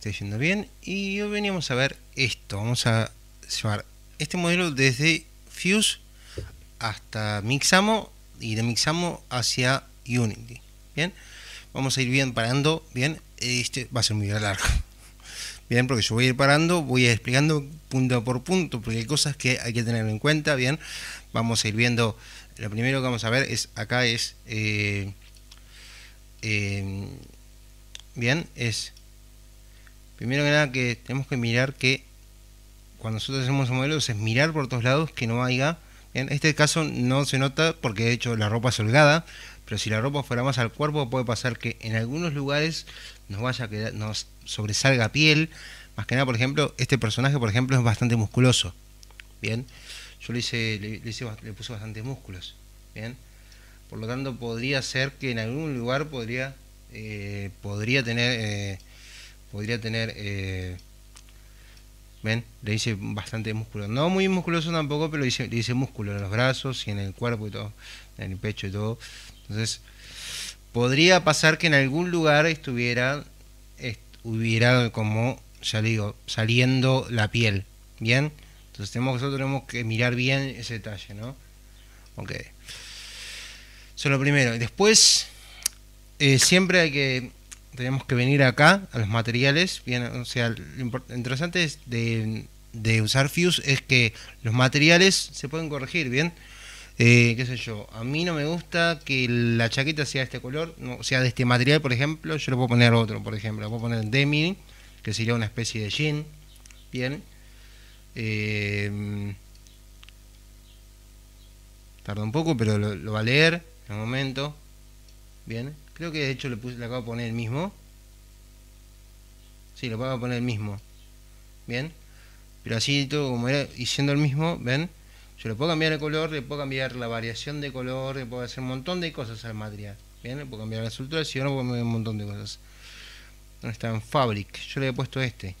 Estoy yendo bien. Y hoy veníamos a ver esto. Vamos a llevar este modelo desde Fuse hasta Mixamo y de Mixamo hacia Unity. Bien. Vamos a ir bien parando. Bien. Este va a ser muy largo. Bien, porque yo voy a ir parando, voy a explicando punto por punto, porque hay cosas que hay que tener en cuenta. Bien, vamos a ir viendo. Lo primero que vamos a ver es acá es. Eh, eh, bien, es primero que nada que tenemos que mirar que cuando nosotros hacemos modelos es mirar por todos lados que no haya en este caso no se nota porque de hecho la ropa es holgada, pero si la ropa fuera más al cuerpo puede pasar que en algunos lugares nos vaya a quedar, nos sobresalga piel. Más que nada, por ejemplo, este personaje, por ejemplo, es bastante musculoso. Bien, yo le hice, le, puse bastantes músculos. Bien, por lo tanto podría ser que en algún lugar podría, eh, podría tener eh, podría tener... Eh, ¿Ven? Le dice bastante músculo. No muy musculoso tampoco, pero le dice, dice músculo en los brazos y en el cuerpo y todo, en el pecho y todo. Entonces, podría pasar que en algún lugar estuviera, hubiera como, ya digo, saliendo la piel. ¿Bien? Entonces tenemos, nosotros tenemos que mirar bien ese detalle, ¿no? Ok. Eso es lo primero. Después, eh, siempre hay que tenemos que venir acá a los materiales. Bien, o sea, lo interesante de, de, usar Fuse es que los materiales se pueden corregir, ¿bien? Eh, qué sé yo, a mí no me gusta que la chaqueta sea de este color, no, sea de este material, por ejemplo, yo le puedo poner otro, por ejemplo, le puedo poner Demi, que sería una especie de jean, bien. Eh, tarda un poco, pero lo, lo va a leer en un momento, bien. Creo que de hecho le, puse, le acabo de poner el mismo. Sí, lo acabo de poner el mismo. Bien. Pero así todo como era, y siendo el mismo, ¿ven? Yo le puedo cambiar el color, le puedo cambiar la variación de color, le puedo hacer un montón de cosas al material. ¿Bien? Le puedo cambiar la estructura, si yo no puedo cambiar un montón de cosas. No está? En Fabric. Yo le he puesto este.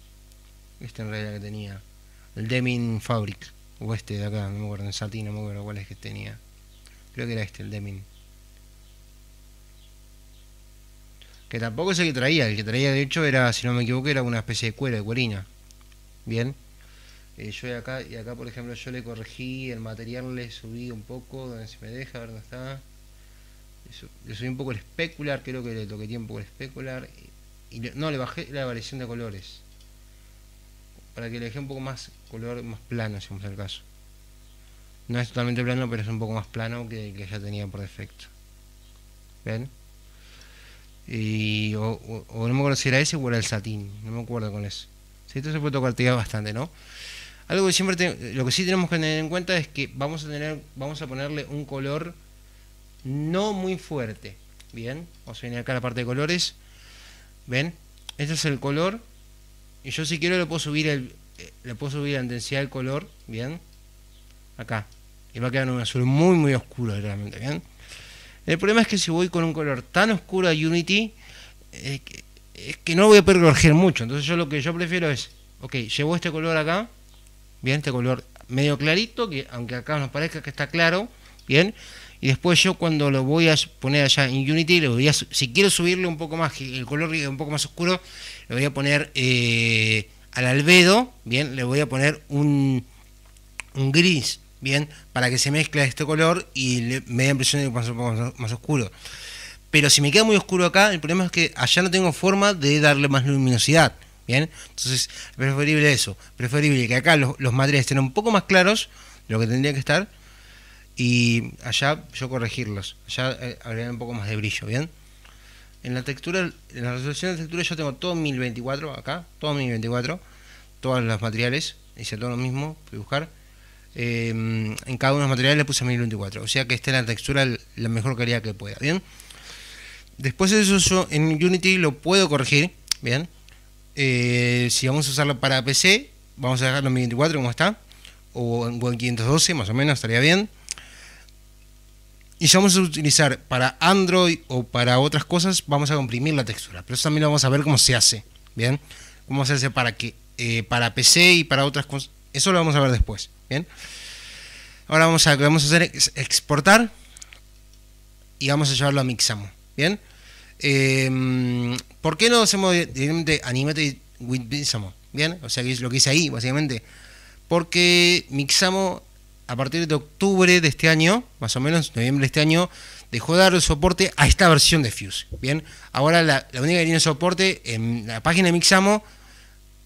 Este en realidad que tenía. El Demin Fabric. O este de acá, no me acuerdo. En Satin, no me acuerdo cuál es que tenía. Creo que era este, el Demin. que tampoco es el que traía, el que traía de hecho era, si no me equivoco, era una especie de cuero, de cuerina. Bien. Eh, yo acá, y acá, por ejemplo, yo le corregí el material, le subí un poco, donde se me deja, a ver dónde está. Le subí un poco el especular, creo que le toqué un poco el especular. Y, no, le bajé la variación de colores. Para que le dejé un poco más color, más plano, si vamos al caso. No es totalmente plano, pero es un poco más plano que que ya tenía por defecto. ¿Ven? Y, o, no me acuerdo si era ese o era el satín, no me acuerdo con eso. ¿Sí? se puede tocar bastante, ¿no? Algo que siempre lo que sí tenemos que tener en cuenta es que vamos a tener, vamos a ponerle un color no muy fuerte. Bien, vamos a venir acá a la parte de colores. ¿Ven? Este es el color. Y yo si quiero le puedo subir el. Eh, le puedo subir la intensidad del color. Bien. Acá. Y va a quedar un azul muy muy oscuro realmente. Bien. El problema es que si voy con un color tan oscuro a Unity, eh, es que no voy a poder mucho. Entonces yo lo que yo prefiero es, ok, llevo este color acá, bien, este color medio clarito, que aunque acá nos parezca que está claro, bien, y después yo cuando lo voy a poner allá en Unity, le voy a, si quiero subirle un poco más, el color un poco más oscuro, le voy a poner eh, al albedo, bien, le voy a poner un gris bien, para que se mezcle este color y le, me da impresión de que es más, oscuro. Pero si me queda muy oscuro acá, el problema es que allá no tengo forma de darle más luminosidad. ¿Bien? Entonces, preferible eso. Preferible que acá los, los materiales estén un poco más claros de lo que tendría que estar. Y allá yo corregirlos. Allá habría eh, un poco más de brillo, ¿bien? En la textura, en la resolución de textura yo tengo todo 1024 acá. Todo 1024. Todos los materiales. Hice todo lo mismo. Voy buscar. Em, en cada uno de los materiales le puse 1024, o sea que esté en la textura la mejor calidad que pueda, ¿bien? Después de eso yo en Unity lo puedo corregir, ¿bien? Eh, si vamos a usarlo para PC, vamos a dejarlo en 1024 como está, o en 512 más o menos, estaría bien. Y si vamos a utilizar para Android o para otras cosas, vamos a comprimir la textura, pero eso también lo vamos a ver cómo se hace, ¿bien? Cómo se hace para que eh, para PC y para otras cosas eso lo vamos a ver después, ¿bien? Ahora vamos a, que vamos a hacer exportar y vamos a llevarlo a Mixamo, ¿bien? Em, ¿Por qué no hacemos directamente Animate with Mixamo? ¿Bien? O sea, que es lo que hice ahí, básicamente. Porque Mixamo, a partir de octubre de este año, más o menos, noviembre de este año, dejó de dar el soporte a esta versión de Fuse. Bien, ahora la, única que tiene soporte en la página de Mixamo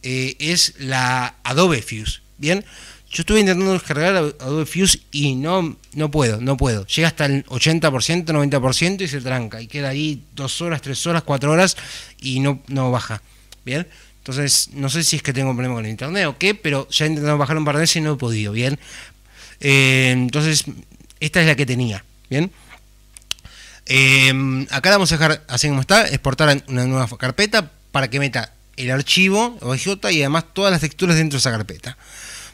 eh, es la Adobe Fuse. Bien, yo estuve intentando descargar Adobe Fuse y no, no puedo, no puedo. Llega hasta el 80%, 90% y se tranca. Y queda ahí dos horas, tres horas, cuatro horas y no, no baja. Bien, entonces no sé si es que tengo un problema con el internet o qué, pero ya he intentado bajar un par de veces y no he podido. Bien, eh, entonces esta es la que tenía. Bien. Eh, acá la vamos a dejar así como está, exportar una nueva carpeta para que meta el archivo .oj y además todas las texturas dentro de esa carpeta.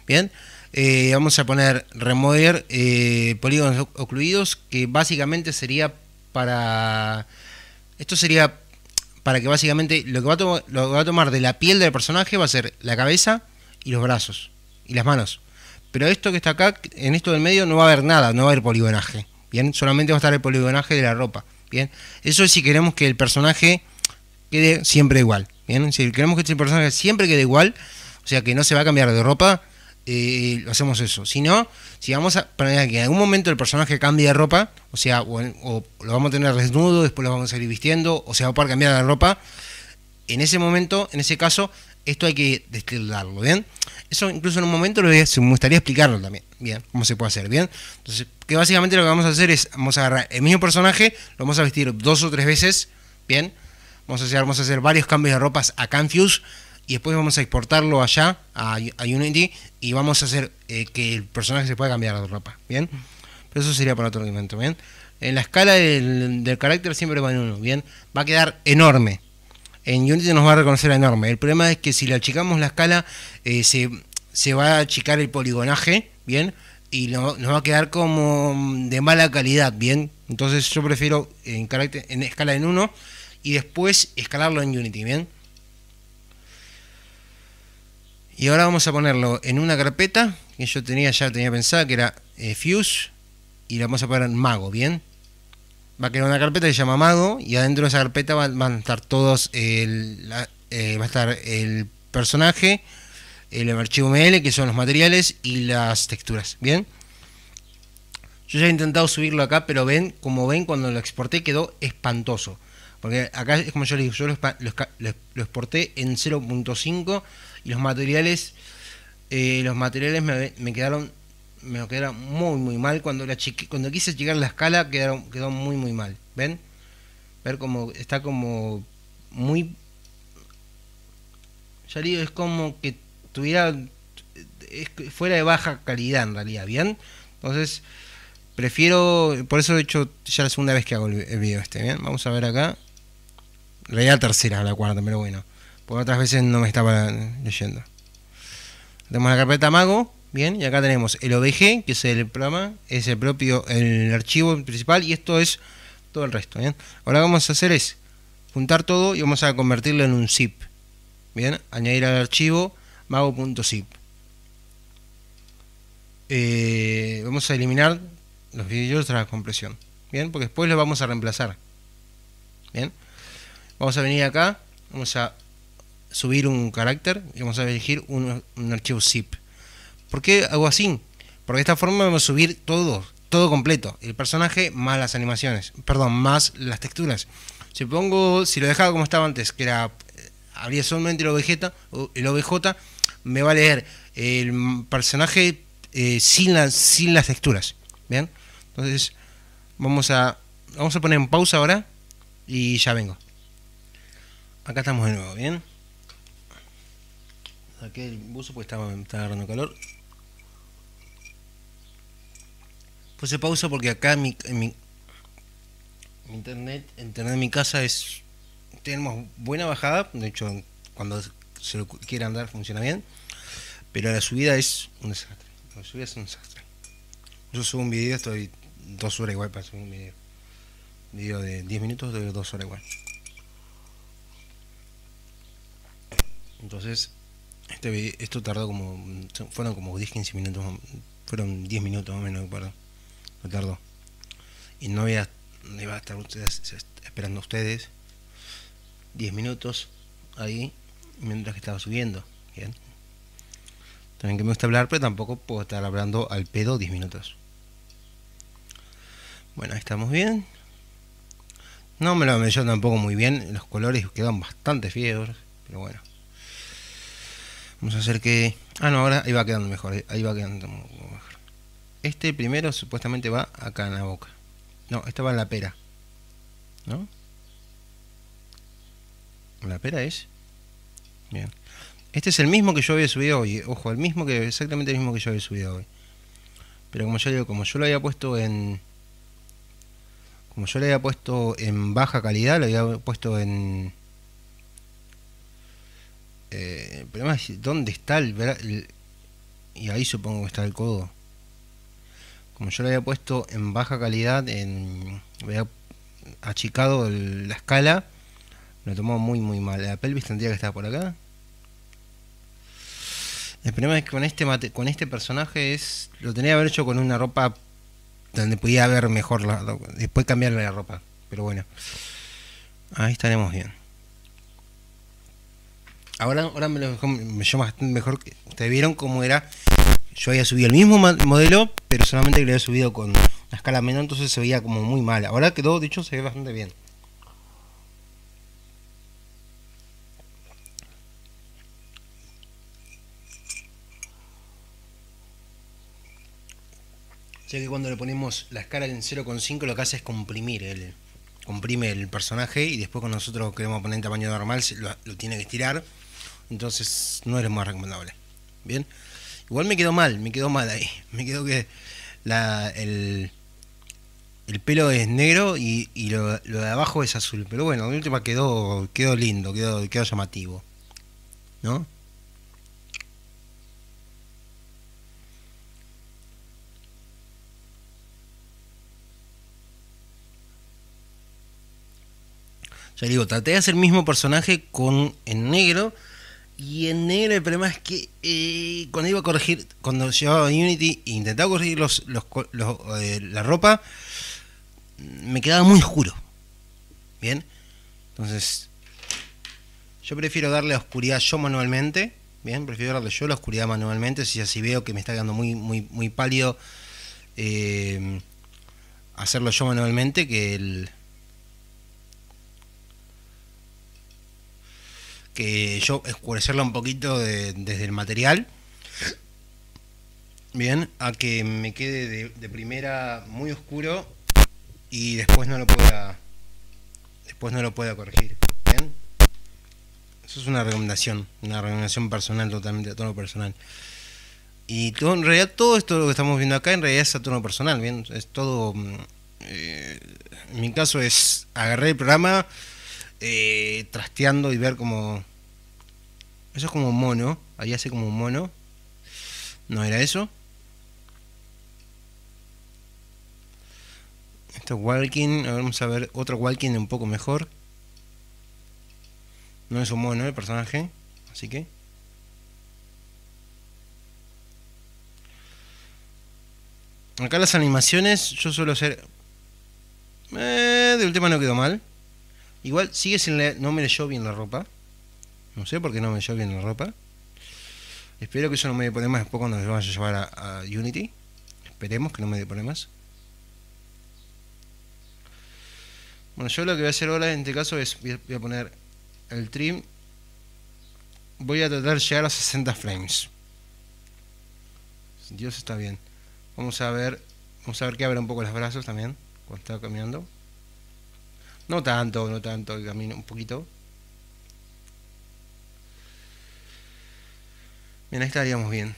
Bien, eh, vamos a poner remover eh, polígonos ocluidos, que básicamente sería para... Esto sería para que básicamente lo que, va a tomar, lo va a tomar de la piel del personaje va a ser la cabeza y los brazos y las manos. Pero esto que está acá, en esto del medio no va a haber nada, no va a haber poligonaje. Bien, solamente va a estar el poligonaje de la ropa. Bien, eso es si queremos que el personaje quede siempre igual. Bien, si queremos que este personaje siempre quede igual, o sea que no se va a cambiar de ropa, lo hacemos eso. Si no, si vamos a que en algún momento el personaje cambia de ropa, o sea, o, lo vamos a tener desnudo, después lo vamos a ir vistiendo, o sea, va a poder cambiar la ropa, en ese momento, en ese caso, esto hay que destilarlo, ¿bien? Eso incluso en un momento me gustaría explicarlo también, ¿bien? ¿Cómo se puede hacer, ¿bien? Entonces, que básicamente lo que vamos a hacer es, vamos a agarrar el mismo personaje, lo vamos a vestir dos o tres veces, ¿bien? Vamos a hacer, vamos a hacer varios cambios de ropas a Canfuse, y después vamos a exportarlo allá a, Unity y vamos a hacer eh, que el personaje se pueda cambiar de ropa, ¿bien? Pero eso sería para otro momento, ¿bien? En la escala del, carácter siempre va en uno, ¿bien? Va a quedar enorme. En Unity nos va a reconocer enorme. El problema es que si le achicamos la escala, eh, se, va a achicar el poligonaje, ¿bien? y nos va a quedar como mm, de mala calidad, ¿bien? Entonces yo prefiero en, carácter, en escala en 1 y después escalarlo en Unity, ¿bien? Y ahora vamos a ponerlo en una carpeta que yo tenía ya tenía pensada que era eh, Fuse y la vamos a poner en Mago, ¿bien? Va a quedar una carpeta que se llama Mago y adentro de esa carpeta van, a estar todos el, eh, va a estar el personaje, el archivo ML que son los materiales y las texturas, ¿bien? Yo ya he intentado subirlo acá, pero ven, como ven, cuando lo exporté quedó espantoso. Porque acá es como yo les digo, yo lo exporté en 0.5 los materiales, eh, los materiales me, quedaron me quedaron muy muy mal cuando la cuando quise llegar la escala quedaron quedó muy muy mal ven ver cómo está como muy ya es como que tuviera fuera de baja calidad en realidad bien entonces prefiero por eso de hecho ya la segunda vez que hago el, video este bien vamos a ver acá la tercera la cuarta pero bueno porque otras veces no me estaba leyendo. Tenemos la carpeta mago. Bien, y acá tenemos el OBG, que es el programa, es el propio, el archivo principal, y esto es todo el resto. ¿bien? Ahora lo que vamos a hacer es juntar todo y vamos a convertirlo en un zip. Bien, añadir al archivo mago.zip. Eh, vamos a eliminar los videos tras la compresión. Bien, porque después los vamos a reemplazar. Bien, vamos a venir acá, vamos a subir un carácter y vamos a elegir un, archivo zip. ¿Por qué hago así? Porque de esta forma vamos a subir todo, todo completo. El personaje más las animaciones, perdón, más las texturas. Si pongo, si lo dejaba como estaba antes, que era, habría eh, solamente el OBJ, el OBJ me va a leer el personaje eh, sin, las, sin las texturas. ¿Bien? Entonces, vamos a, vamos a poner en pausa ahora y ya vengo. Acá estamos de nuevo, ¿bien? saqué el buzo porque estaba, estaba agarrando calor. Puse pausa porque acá mi, mi, internet, internet en mi casa es. Tenemos buena bajada, de hecho, cuando se lo quiera andar funciona bien, pero la subida es un desastre. La subida es un desastre. Yo subo un video, estoy dos horas igual para subir un video. Un video de 10 minutos, estoy dos horas igual. Entonces, este esto tardó como. Mm, fueron como 10-15 minutos. Fueron 10 minutos más o menos, perdón. tardó. Y no iba a estar ustedes, esperando a ustedes 10 minutos ahí mientras que estaba subiendo. ¿bien? También que me gusta hablar, pero tampoco puedo estar hablando al pedo 10 minutos. Bueno, ahí estamos bien. No me lo yo tampoco muy bien. Los colores quedan bastante fieros, pero bueno. Vamos a hacer que... Ah, no, ahora ahí va quedando mejor. Eh, ahí va quedando mejor. Este primero supuestamente va acá en la boca. No, esta va en la pera. ¿No? ¿La pera es? Bien. Este es el mismo que yo había subido hoy. Eh, ojo, el mismo que... Exactamente el mismo que yo había subido hoy. Pero como yo, como yo lo había puesto en... Como yo lo había puesto en baja calidad, lo había puesto en el eh, problema es dónde está el, Y ahí supongo que está el codo. Como yo lo había puesto en baja calidad, en, había achicado la escala, lo tomó muy muy mal. La pelvis tendría que estar por acá. El problema es que con este, con este personaje es lo tenía que haber hecho con una ropa donde podía ver mejor Después cambiarle la ropa. Pero bueno. Ahí estaremos bien. Ahora, ahora me, lo, me mejor. Que, Ustedes vieron cómo era. Yo había subido el mismo modelo, pero solamente que lo había subido con la escala menor, entonces se veía como muy mal. Ahora quedó, hecho se ve bastante bien. Ya que cuando le ponemos la escala en 0,5 lo que hace es comprimir el, comprime el personaje y después cuando nosotros queremos poner tamaño normal lo tiene que estirar entonces no eres más recomendable. Bien. Igual me quedó mal, me quedó mal ahí. Me quedó que la, el, el pelo es negro y, y lo, de abajo es azul. Pero bueno, ...la última quedó, quedó lindo, quedó, quedó llamativo. ¿No? Ya digo, traté de hacer el mismo personaje con en negro y en negro el problema es que eh, cuando iba a corregir, cuando llevaba Unity e intentaba corregir los, eh, la ropa, me quedaba muy oscuro. Bien, entonces yo prefiero darle oscuridad yo manualmente. Bien, prefiero darle yo la oscuridad manualmente. Si así veo que me está quedando muy, muy, muy pálido, eh, hacerlo yo manualmente que el que yo escurecerla un poquito desde el material. Bien, a que me quede de, primera muy oscuro y después no lo pueda después no lo pueda corregir. Bien. Eso es una recomendación, una recomendación personal totalmente a tono personal. Y todo, en realidad todo esto que estamos viendo acá en realidad es a tono personal, bien, es todo mm, eh, en mi caso es agarrar el programa eh, trasteando y ver cómo, eso es como mono. Ahí hace como un mono. ¿No era eso? Esto es walking. vamos a ver otro walking un poco mejor. No es un mono el personaje. Así que... Acá las animaciones yo suelo hacer... Eh, de última no quedó mal. Igual sigue sin leer... No me leyó bien la ropa. No sé por qué no me llevo bien la ropa. Espero que eso no me dé problemas después cuando nos vamos a llevar a, Unity. Esperemos que no me dé problemas. Bueno, yo lo que voy a hacer ahora en este caso es, voy a poner el trim. Voy a tratar de llegar a 60 frames. Dios está bien. Vamos a ver, vamos a ver que abra un poco los brazos también, cuando está caminando. No tanto, no tanto, camino un poquito. Bien, ahí estaríamos bien.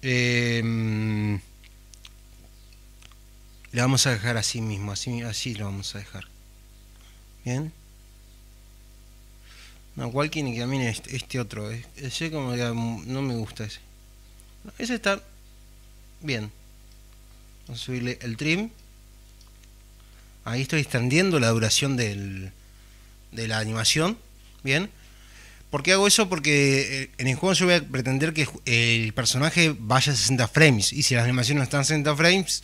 Em, le vamos a dejar así mismo, así, así lo vamos a dejar. Bien. No, Walking y también este, este otro. Eh. Ese como mm, no me gusta ese. ese está bien. Vamos a subirle el trim. Ahí estoy extendiendo la duración de la animación. Bien. ¿Por qué hago eso? Porque eh, en el juego yo voy a pretender que el personaje vaya a 60 frames. Y si las animaciones no están a 60 frames,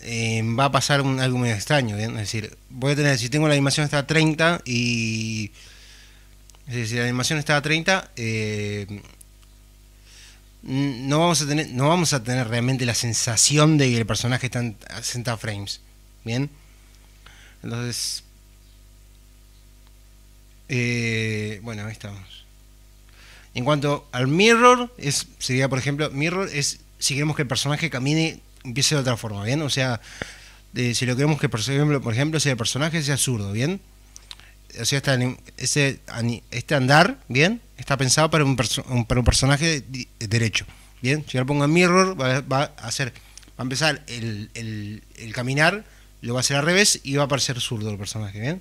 em, va a pasar algo muy extraño. Es decir, voy a tener, si tengo la animación está 30 y. Es decir, si la animación está a 30, em, no, vamos a tener, no vamos a tener realmente la sensación de que el personaje está a 60 frames. ¿Bien? Entonces, eh, bueno, ahí estamos. En cuanto al mirror, sería por ejemplo, mirror es si queremos que el personaje camine, empiece de otra forma, ¿bien? O sea, si lo queremos que, por ejemplo, por ejemplo, si el personaje sea zurdo, ¿bien? O sea, este, andar, ¿bien? Está pensado para un, personaje derecho, ¿bien? Si yo le pongo mirror, va, a hacer, va a empezar el, caminar, lo va a hacer al revés y va a parecer zurdo el personaje, ¿bien?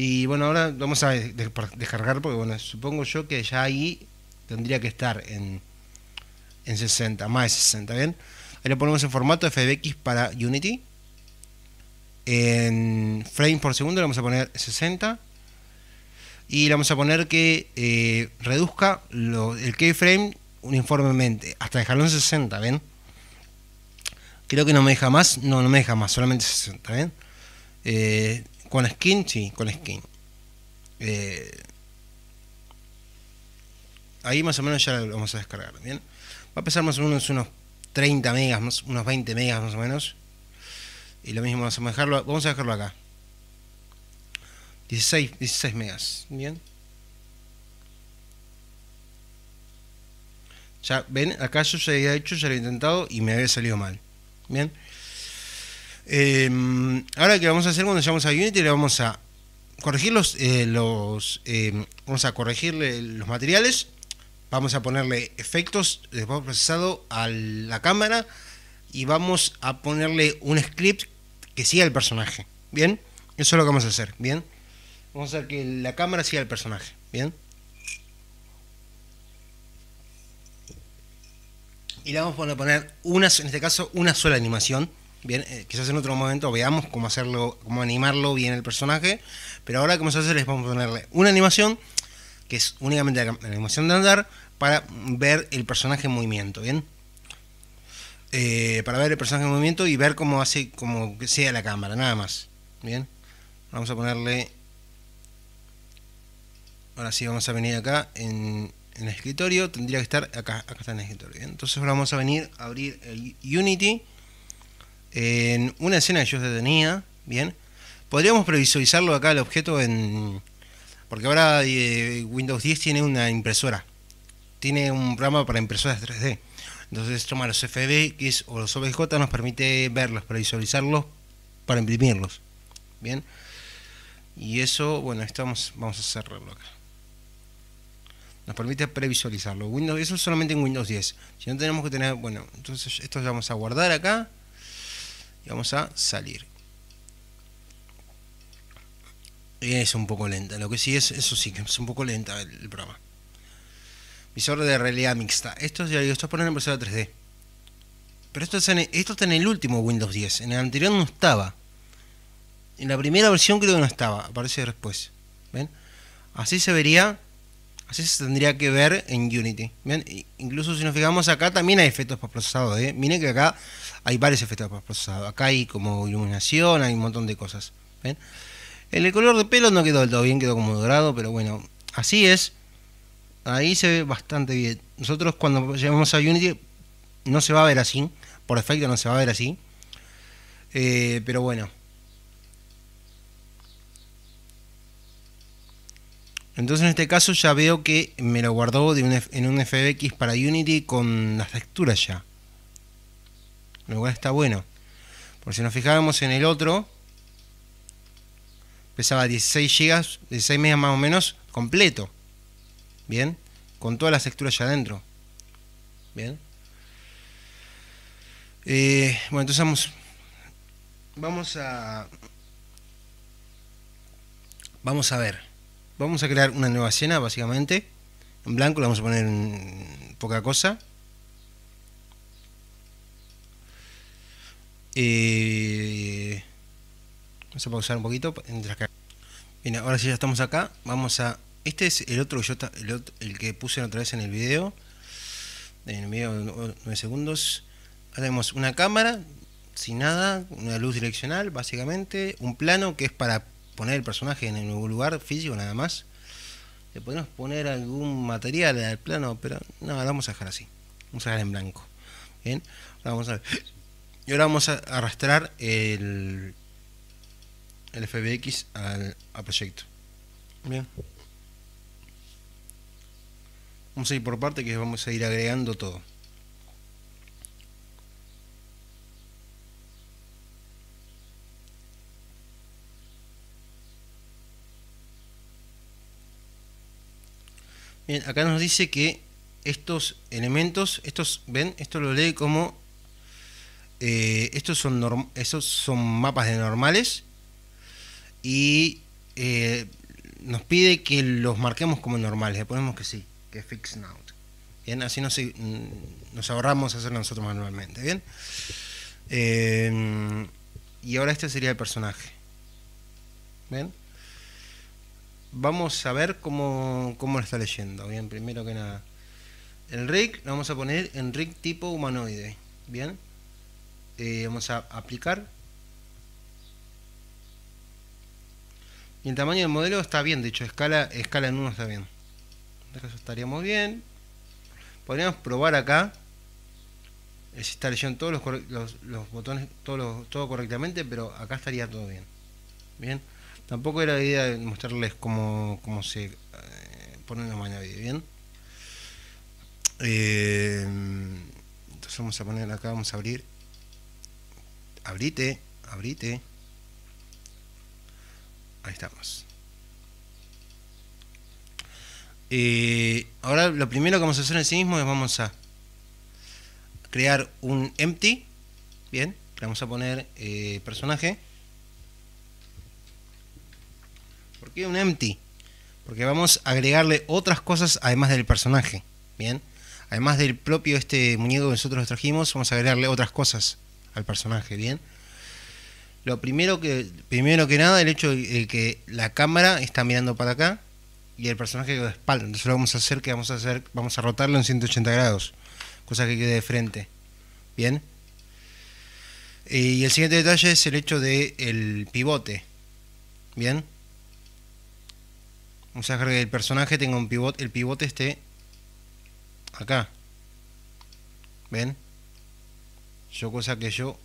Y bueno, ahora vamos a descargar porque bueno, supongo yo que ya ahí tendría que estar en, 60, más de 60, ¿bien? Ahí ponemos en formato FBX para Unity. En frame por segundo le vamos a poner 60. Y le vamos a poner que eh, reduzca el keyframe uniformemente, hasta dejarlo en 60, ¿ven? Creo que no me deja más, no, no me deja más, solamente 60, ¿ven? Con skin, sí, con skin. Eh, ahí más o menos ya lo vamos a descargar, ¿bien? Va a pesar más o menos unos 30 megas, unos 20 megas más o menos. Y lo mismo vamos a dejarlo, vamos a dejarlo acá. 16, 16 megas, ¿bien? Ya, ven, acá yo ya había hecho, ya lo he intentado y me había salido mal. Bien, Em, ahora que vamos a hacer cuando llegamos a Unity, le vamos a corregir los, eh, em, vamos a corregirle los materiales, vamos a ponerle efectos de procesado a la cámara y vamos a ponerle un script que siga el personaje. Bien, eso es lo que vamos a hacer. Bien, vamos a hacer que la cámara siga el personaje. Bien. Y le vamos a poner una, en este caso, una sola animación Bien, eh, quizás en otro momento veamos cómo hacerlo, cómo animarlo bien el personaje, pero ahora lo que vamos a hacer vamos a ponerle una animación, que es únicamente la, animación de andar, para ver el personaje en movimiento, ¿bien? Eh, para ver el personaje en movimiento y ver cómo hace, como sea la cámara, nada más, ¿bien? Vamos a ponerle... Ahora sí vamos a venir acá en, en el escritorio, tendría que estar acá, acá está en el escritorio, Entonces ahora vamos a venir a abrir el Unity en una escena que yo tenía, ¿bien? Podríamos previsualizarlo acá el objeto en... Porque ahora eh, Windows 10 tiene una impresora. Tiene un programa para impresoras 3D. Entonces toma los FBX o los OBJ nos permite verlos, previsualizarlos para imprimirlos. Bien. Y eso, bueno, estamos, vamos a cerrarlo acá. Nos permite previsualizarlo. Windows, eso solamente en Windows 10. Si no tenemos que tener, bueno, entonces esto lo vamos a guardar acá vamos a salir. Es un poco lenta, lo que sí es, eso sí, que es un poco lenta el, programa. Visor de realidad mixta. Esto ya esto es poner en impresora 3D. Pero esto, esto está en el último Windows 10. En el anterior no estaba. En la primera versión creo que no estaba. Aparece después. ¿Ven? Así se vería Así se tendría que ver en Unity. Incluso si nos fijamos acá también hay efectos postprocesados. ¿eh? Miren que acá hay varios efectos postprocesados. Acá hay como iluminación, hay un montón de cosas. El color de pelo no quedó del todo bien, quedó como dorado, pero bueno, así es. Ahí se ve bastante bien. Nosotros cuando llegamos a Unity no se va a ver así. Por defecto no se va a ver así. Eh, pero bueno, Entonces en este caso ya veo que me lo guardó en un FBX para Unity con las texturas ya. Lo cual está bueno. Por si nos fijábamos en el otro, pesaba 16 GB, 16 megas más o menos, completo. Bien, con todas las texturas ya adentro. Bien. Eh, bueno, entonces vamos, vamos a... Vamos a ver vamos a crear una nueva escena, básicamente. En blanco le vamos a poner poca cosa. Eh, vamos a pausar un poquito. Bien, ahora sí ya estamos acá. Vamos a... Este es el otro, yo, el, que puse otra vez en el video. En el video de 9 segundos. Ahora tenemos una cámara sin nada, una luz direccional básicamente, un plano que es para poner el personaje en el nuevo lugar físico nada más. Le podemos poner algún material al plano, pero no, vamos a dejar así. Vamos a dejar en blanco. Bien, vamos a ver. Y ahora vamos a arrastrar el, el FBX al, proyecto. Bien. Vamos a ir por parte que vamos a ir agregando todo. Bien, acá nos dice que estos elementos, estos, ven, esto lo lee como, eh, estos son, norm, son mapas de normales y eh, nos pide que los marquemos como normales, le ponemos que sí, que fix now. Bien, así nos, mm, nos ahorramos hacerlo nosotros manualmente, ¿bien? Eh, y ahora este sería el personaje. ¿Ven? vamos a ver cómo, cómo lo está leyendo. Bien, primero que nada. el RIG, lo vamos a poner en RIG tipo humanoide. Bien. Eh, vamos a aplicar. Y el tamaño del modelo está bien, de hecho, escala, escala en uno está bien. este caso estaríamos bien. Podríamos probar acá. Eh, si está leyendo todos los, botones, todos todo correctamente, pero acá estaría todo bien. Bien. Tampoco era la idea mostrarles cómo, se eh, ponen mañana ¿bien? Eh, entonces vamos a poner acá, vamos a abrir. Abrite, abrite. Ahí estamos. Eh, ahora lo primero que vamos a hacer en sí mismo es vamos a crear un empty. Bien, le vamos a poner personaje. ¿Por qué un empty? Porque vamos a agregarle otras cosas además del personaje. Bien. Además del propio este muñeco que nosotros trajimos, vamos a agregarle otras cosas al personaje. Bien. Lo primero que, primero que nada, el hecho de que la cámara está mirando para acá y el personaje quedó de espalda. Entonces lo vamos a hacer que vamos a hacer, vamos a rotarlo en 180 grados, cosa que quede de frente. Bien. Eh, y el siguiente detalle es el hecho del el pivote. Bien a sea, que el personaje tenga un pivote, el pivote esté acá. ¿Ven? Yo cosa que yo...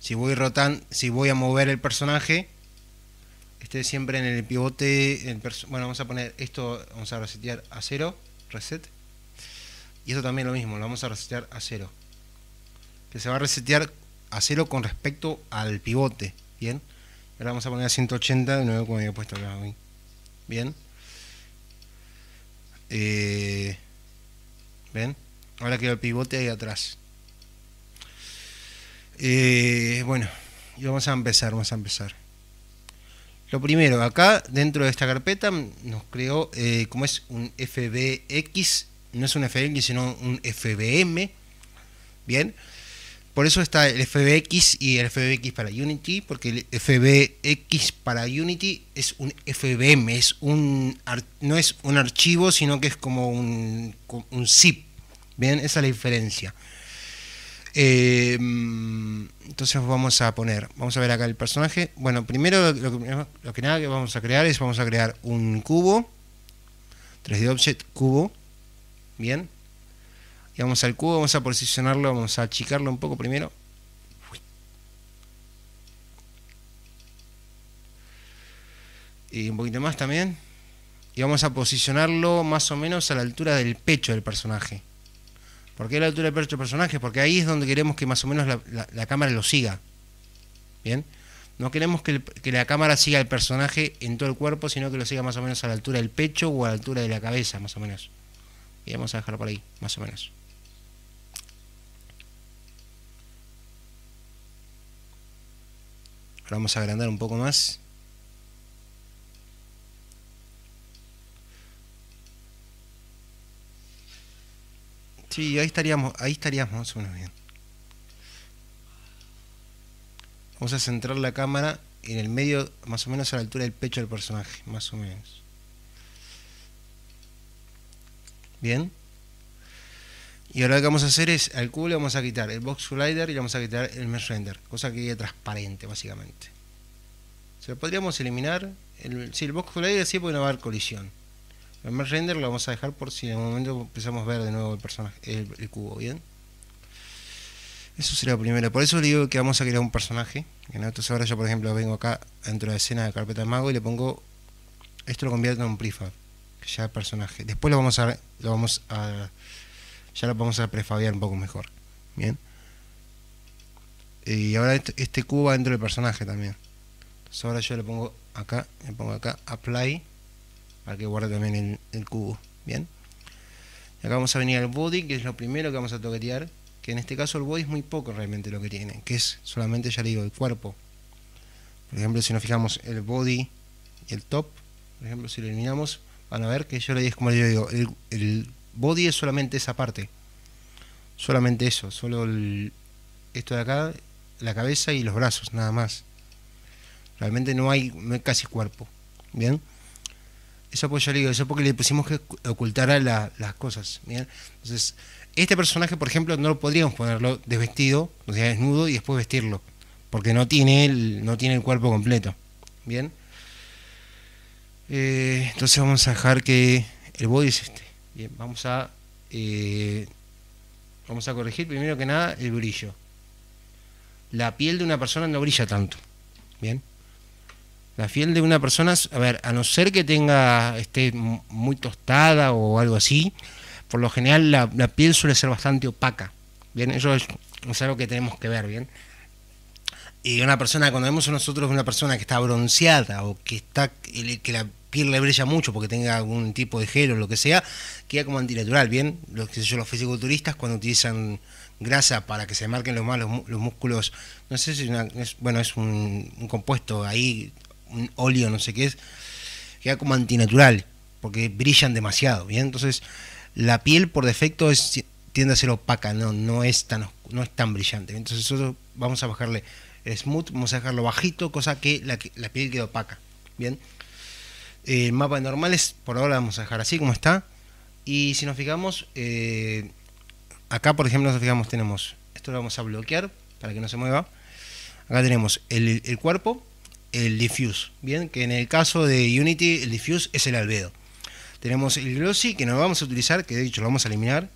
Si voy rotando, si voy a mover el personaje, esté siempre en el pivote... bueno, vamos a poner esto, vamos a resetear a cero, reset. Y esto también lo mismo, lo vamos a resetear a cero. Que se va a resetear a cero con respecto al pivote, ¿bien? Ahora vamos a poner a 180 de nuevo como había puesto acá hoy. Bien. Eh, ¿Ven? Ahora queda el pivote ahí atrás. Eh, bueno, y vamos a empezar, vamos a empezar. Lo primero, acá dentro de esta carpeta nos creó, eh, como es un FBX, no es un FBX, sino un FBM. Bien. Por eso está el FBX y el FBX para Unity, porque el FBX para Unity es un FBM, es un no es un archivo, sino que es como un, zip. ¿Bien? Esa es la diferencia. Eh, entonces vamos a poner, vamos a ver acá el personaje. Bueno, primero lo que, nada que vamos a crear es, vamos a crear un cubo, 3D cubo. Bien, vamos al cubo, vamos a posicionarlo, vamos a achicarlo un poco primero. Y un poquito más también. Y vamos a posicionarlo más o menos a la altura del pecho del personaje. ¿Por qué a la altura del pecho del personaje? Porque ahí es donde queremos que más o menos la, cámara lo siga. ¿Bien? No queremos que, la cámara siga al personaje en todo el cuerpo, sino que lo siga más o menos a la altura del pecho o a la altura de la cabeza, más o menos. Y vamos a dejarlo por ahí, más o menos. vamos a agrandar un poco más. Sí, ahí estaríamos, ahí estaríamos más o menos bien. Vamos a centrar la cámara en el medio, más o menos a la altura del pecho del personaje, más o menos. Bien. Y ahora lo que vamos a hacer es, al cubo le vamos a quitar el box slider y le vamos a quitar el mesh render, cosa que quede transparente básicamente. Se lo podríamos eliminar. El, si el box slider sí porque no va haber colisión. El mesh render lo vamos a dejar por si en algún momento empezamos a ver de nuevo el personaje, el, cubo, ¿bien? Eso sería lo primero. Por eso le digo que vamos a crear un personaje. Entonces ahora yo, por ejemplo, vengo acá dentro de la escena de carpeta de mago y le pongo... Esto lo convierto en un prefab, que ya es personaje. Después lo vamos a... Lo vamos a ya lo vamos a prefabiar un poco mejor. Bien. Y ahora este, este cubo va dentro del personaje también. Entonces ahora yo le pongo acá, le pongo acá, apply, para que guarde también el, cubo. Bien. Y acá vamos a venir al body, que es lo primero que vamos a toquetear. Que en este caso el body es muy poco realmente lo que tiene, que es solamente, ya le digo, el cuerpo. Por ejemplo, si nos fijamos el body y el top, por ejemplo, si lo eliminamos, van a ver que yo le digo, como yo digo, el Body es solamente esa parte. Solamente eso. Solo esto de acá, la cabeza y los brazos, nada más. Realmente no hay, casi cuerpo. ¿Bien? Eso pues yo eso porque le pusimos que ocultara las cosas. ¿bien? Entonces, este personaje, por ejemplo, no lo podríamos ponerlo desvestido, o sea, desnudo y después vestirlo. Porque no tiene el, no tiene el cuerpo completo. ¿Bien? Eh, entonces vamos a dejar que el body es este vamos a, eh, vamos a corregir primero que nada el brillo. La piel de una persona no brilla tanto. Bien. La piel de una persona, a ver, a no ser que tenga, esté muy tostada o algo así, por lo general la, piel suele ser bastante opaca. Bien, eso es, algo que tenemos que ver, bien. Y una persona, cuando vemos a nosotros una persona que está bronceada o que está que la piel le brilla mucho porque tenga algún tipo de gel o lo que sea, queda como antinatural, ¿bien? Los, que yo, los fisiculturistas cuando utilizan grasa para que se marquen los, malos, los músculos, no sé si es, bueno, es un, compuesto ahí, un óleo, no sé qué es, queda como antinatural porque brillan demasiado, ¿bien? Entonces, la piel por defecto es, tiende a ser opaca, no, no, es tan, no es tan brillante. Entonces, nosotros vamos a bajarle el smooth, vamos a dejarlo bajito, cosa que la, la piel queda opaca, ¿bien? Eh, el mapa de normales, por ahora vamos a dejar así como está. Y si nos fijamos, eh, acá por ejemplo, nos fijamos, tenemos, esto lo vamos a bloquear para que no se mueva. Acá tenemos el, cuerpo, el diffuse, bien, que en el caso de Unity, el diffuse es el albedo. Tenemos el glossy que no lo vamos a utilizar, que de hecho lo vamos a eliminar.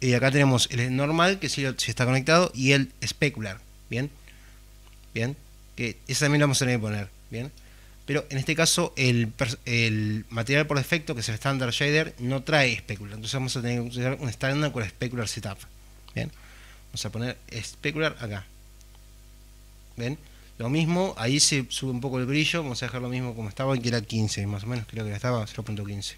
Y eh, acá tenemos el normal, que si está conectado, y el specular, bien, bien, que ese también lo vamos a tener que poner, bien pero en este caso el, material por defecto, que es el Standard Shader, no trae Specular. Entonces vamos a tener que usar un Standard con Specular Setup. Bien, vamos a poner Specular acá. Bien, lo mismo, ahí se sube un poco el brillo, vamos a dejar lo mismo como estaba, que era 15 más o menos, creo que estaba 0.15.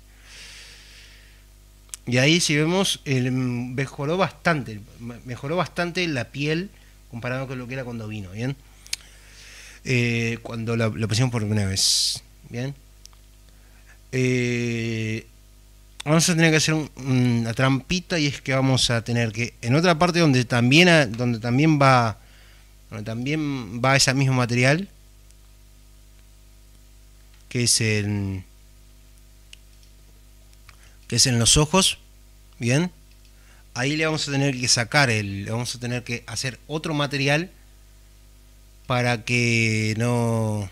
Y ahí si vemos, mm, mejoró bastante, mejoró bastante la piel comparado con lo que era cuando vino, ¿bien? Eh, cuando la, la por una vez. Bien. Eh, vamos a tener que hacer una trampita y es que vamos a tener que en otra parte donde también donde también va donde también va ese mismo material que es en que es en los ojos bien ahí le vamos a tener que sacar el le vamos a tener que hacer otro material para que no...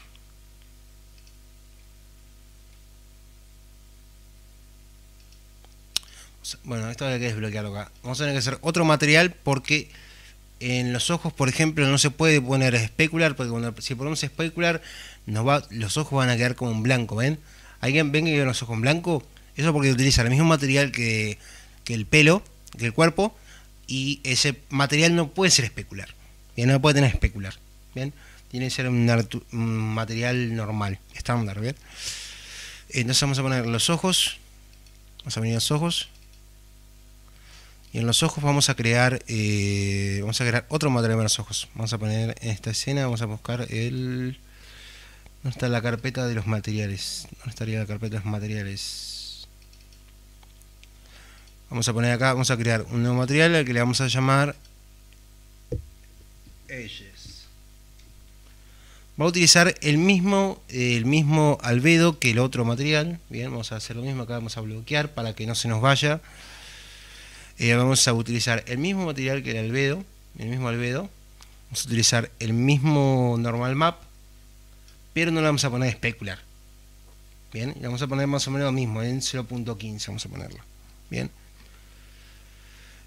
Bueno, esto hay que desbloquearlo acá. Vamos a tener que hacer otro material porque en los ojos, por ejemplo, no se puede poner especular, porque si ponemos especular, los ojos van a quedar como un blanco, ¿ven? ¿Alguien ven que los ojos en blanco? Eso porque utiliza el mismo material que, el pelo, que el cuerpo, y ese material no puede ser especular. Ya no puede tener especular. Tiene que ser un, material normal, estándar, ¿bien? Entonces vamos a poner los ojos, vamos a venir los ojos, y en los ojos vamos a crear eh, vamos a crear otro material para los ojos vamos a poner en esta escena vamos a buscar el ¿dónde está la carpeta de los materiales? ¿dónde estaría la carpeta de los materiales? vamos a poner acá vamos a crear un nuevo material al que le vamos a llamar Edge Va a utilizar el mismo, el mismo albedo que el otro material. Bien, vamos a hacer lo mismo, acá vamos a bloquear para que no se nos vaya. Eh, vamos a utilizar el mismo material que el albedo, el mismo albedo. Vamos a utilizar el mismo normal map, pero no lo vamos a poner especular. Bien, le vamos a poner más o menos lo mismo, en 0.15 vamos a ponerlo. Bien.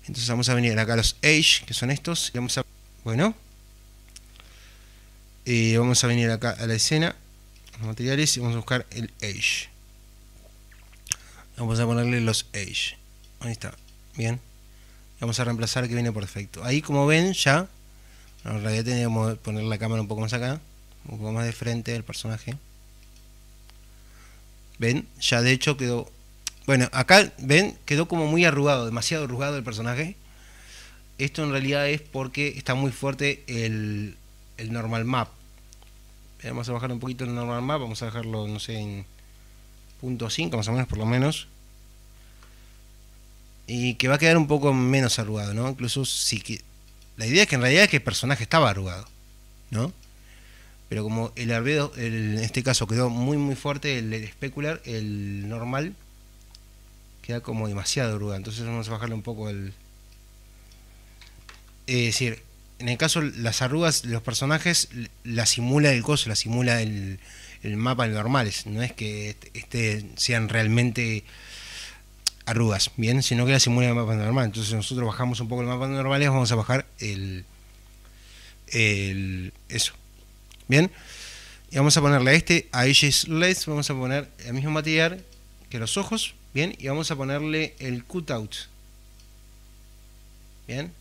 Entonces vamos a venir acá a los Edge, que son estos, vamos a... Bueno, eh, vamos a venir acá a la escena, los materiales, y vamos a buscar el Edge. Vamos a ponerle los Edge. Ahí está, bien. Vamos a reemplazar que viene por defecto. Ahí como ven ya, en realidad tenemos que poner la cámara un poco más acá, un poco más de frente del personaje. ¿Ven? Ya de hecho quedó... Bueno, acá, ¿ven? Quedó como muy arrugado, demasiado arrugado el personaje. Esto en realidad es porque está muy fuerte el, el normal map. Eh, vamos a bajar un poquito el normal map, vamos a dejarlo, no sé, en punto .5 más o menos, por lo menos. Y que va a quedar un poco menos arrugado, ¿no? Incluso si... La idea es que en realidad es que el personaje estaba arrugado, ¿no? Pero como el arbedo, en este caso quedó muy muy fuerte, el, el especular, el normal, queda como demasiado arrugado. Entonces vamos a bajarle un poco el... Es decir, en el caso las arrugas los personajes la simula el coso, las simula el, mapa de normales, no es que este, sean realmente arrugas, bien, sino que las simula el mapa normal. Entonces nosotros bajamos un poco el mapa normal vamos a bajar el, eso. Bien. Y vamos a ponerle a este, a Ages Less, vamos a poner el mismo material que los ojos, bien, y vamos a ponerle el cutout. Bien,